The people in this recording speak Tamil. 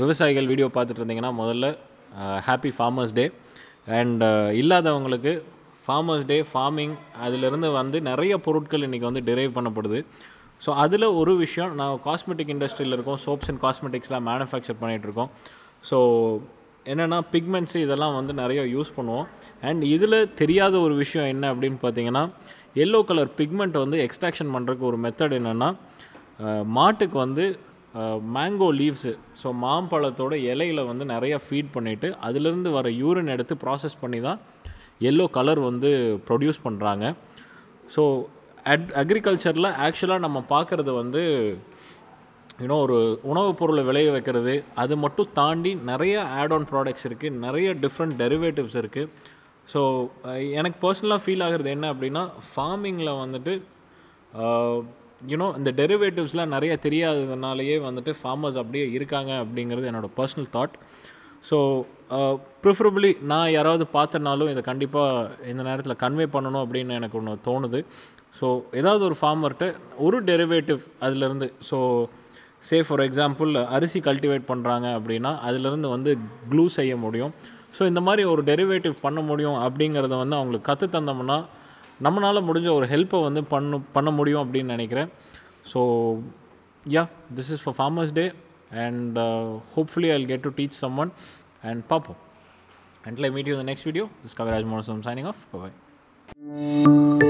விவசாயிகள் வீடியோ பார்த்துட்டு இருந்தீங்கன்னா முதல்ல ஹாப்பி ஃபார்மர்ஸ் டே அண்ட் இல்லாதவங்களுக்கு ஃபார்மர்ஸ் டே ஃபார்மிங் அதிலிருந்து வந்து நிறைய பொருட்கள் இன்றைக்கி வந்து டிரைவ் பண்ணப்படுது ஸோ அதில் ஒரு விஷயம் நான் காஸ்மெட்டிக் இண்டஸ்ட்ரியில் இருக்கோம் சோப்ஸ் அண்ட் காஸ்மெட்டிக்ஸ்லாம் மேனுஃபேக்சர் பண்ணிகிட்ருக்கோம் ஸோ என்னென்னா பிக்மெண்ட்ஸ் இதெல்லாம் வந்து நிறைய யூஸ் பண்ணுவோம் அண்ட் இதில் தெரியாத ஒரு விஷயம் என்ன அப்படின்னு பார்த்தீங்கன்னா எல்லோ கலர் பிக்மெண்ட் வந்து எக்ஸ்ட்ராக்ஷன் பண்ணுறதுக்கு ஒரு மெத்தட் என்னென்னா மாட்டுக்கு வந்து மேங்கோ லீவ்ஸு ஸோ மாம்பழத்தோட இலையில வந்து நிறையா ஃபீட் பண்ணிவிட்டு அதுலேருந்து வர யூரின் எடுத்து ப்ராசஸ் பண்ணி தான் எல்லோ கலர் வந்து ப்ரொடியூஸ் பண்ணுறாங்க ஸோ அட் அக்ரிகல்ச்சரில் ஆக்சுவலாக நம்ம பார்க்குறது வந்து இன்னும் ஒரு உணவுப் பொருளை விளைய வைக்கிறது அது மட்டும் தாண்டி நிறைய ஆட் ஆன் ப்ராடக்ட்ஸ் இருக்குது நிறைய டிஃப்ரெண்ட் டெரிவேட்டிவ்ஸ் இருக்குது ஸோ எனக்கு பர்சனலாக ஃபீல் ஆகிறது என்ன அப்படின்னா ஃபார்மிங்கில் வந்துட்டு யூனோ இந்த டெரிவேட்டிவ்ஸ்லாம் நிறைய தெரியாததுனாலயே வந்துட்டு ஃபார்மர்ஸ் அப்படியே இருக்காங்க அப்படிங்கிறது என்னோடய பர்சனல் தாட் ஸோ ப்ரிஃபரபிளி நான் யாராவது பார்த்தனாலும் இதை கண்டிப்பாக இந்த நேரத்தில் கன்வே பண்ணணும் அப்படின்னு எனக்கு ஒன்று தோணுது ஸோ ஏதாவது ஒரு ஃபார்மர்கிட்ட ஒரு டெரிவேட்டிவ் அதிலேருந்து ஸோ சே ஃபார் எக்ஸாம்பிள் அரிசி கல்டிவேட் பண்ணுறாங்க அப்படின்னா அதிலேருந்து வந்து க்ளூ செய்ய முடியும் ஸோ இந்த மாதிரி ஒரு டெரிவேட்டிவ் பண்ண முடியும் அப்படிங்கிறத வந்து அவங்களுக்கு கற்று தந்தோம்னா நம்மளால் முடிஞ்ச ஒரு ஹெல்ப்பை வந்து பண்ண பண்ண முடியும் அப்படின்னு நினைக்கிறேன் so ya this is for farmers day and hopefully I get to teach someone and பார்ப்போம் and I'll meet you the next video this கவராஜ் மோனசம் சைனிங் ஆஃப் பாய்